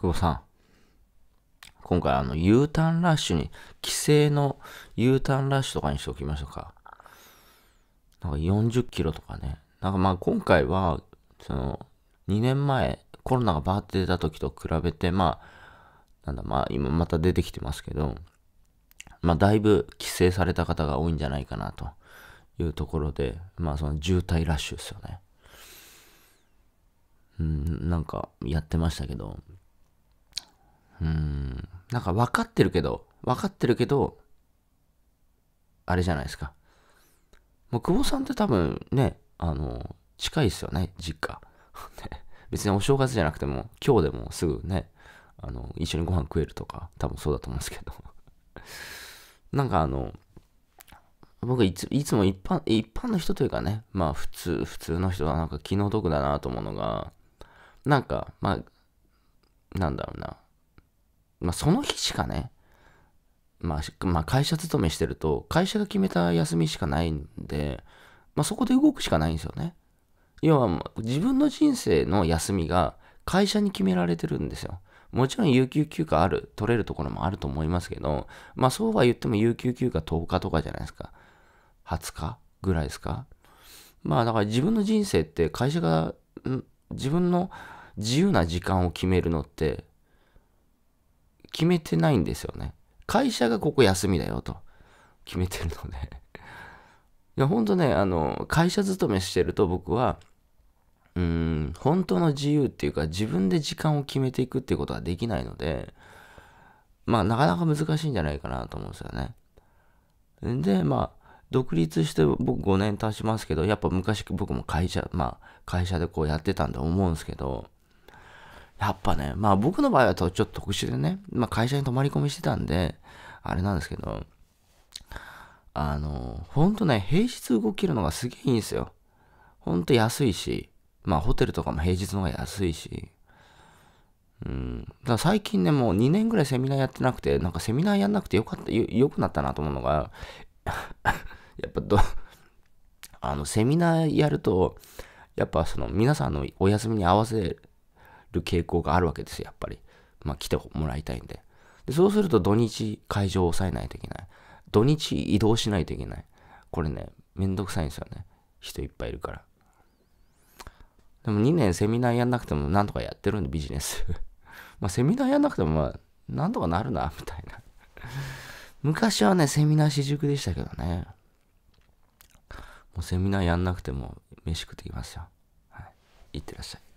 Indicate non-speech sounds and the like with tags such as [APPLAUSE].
久保さん。今回あの U ターンラッシュに、規制の U ターンラッシュとかにしておきましょうか。なんか40キロとかね。なんかまあ今回は、その、2年前、コロナがバーって出た時と比べて、まあ、なんだまあ今また出てきてますけど、まあだいぶ規制された方が多いんじゃないかなというところで、まあその渋滞ラッシュですよね。うん、なんかやってましたけど、うん。なんか分かってるけど、分かってるけど、あれじゃないですか。もう久保さんって多分ね、あの、近いですよね、実家。[LAUGHS] 別にお正月じゃなくても、今日でもすぐね、あの、一緒にご飯食えるとか、多分そうだと思うんですけど。[LAUGHS] なんかあの、僕いついつも一般一般の人というかね、まあ普通、普通の人はなんか気の毒だなと思うのが、なんか、まあ、なんだろうな、まあ、その日しかね、まあ、まあ、会社勤めしてると、会社が決めた休みしかないんで、まあ、そこで動くしかないんですよね。要は、自分の人生の休みが会社に決められてるんですよ。もちろん有給休暇ある、取れるところもあると思いますけど、まあそうは言っても有給休暇10日とかじゃないですか。20日ぐらいですか。まあだから自分の人生って会社が、自分の自由な時間を決めるのって決めてないんですよね。会社がここ休みだよと決めてるのでいや、ほんとね、あの、会社勤めしてると僕は、うーん、本当の自由っていうか自分で時間を決めていくっていうことはできないので、まあ、なかなか難しいんじゃないかなと思うんですよね。で、まあ、独立して僕5年経ちますけど、やっぱ昔僕も会社、まあ、会社でこうやってたんで思うんですけど、やっぱね、まあ僕の場合はちょっと特殊でね、まあ会社に泊まり込みしてたんで、あれなんですけど、あの、ほんとね、平日動けるのがすげえいいんですよ。ほんと安いし、まあホテルとかも平日の方が安いし、うん、だから最近ね、もう2年ぐらいセミナーやってなくて、なんかセミナーやんなくてよかった、よよくなったなと思うのが、[LAUGHS] やっぱど、あの、セミナーやると、やっぱその皆さんのお休みに合わせる傾向があるわけですよ、やっぱり。まあ、来てもらいたいんで。でそうすると土日会場を抑えないといけない。土日移動しないといけない。これね、めんどくさいんですよね。人いっぱいいるから。でも2年セミナーやんなくてもなんとかやってるんでビジネス [LAUGHS] まあセミナーやんなくてもまあなんとかなるな、みたいな昔はね、セミナー私塾でしたけどね。もうセミナーやんなくても飯食ってきますよ。はい。いってらっしゃい。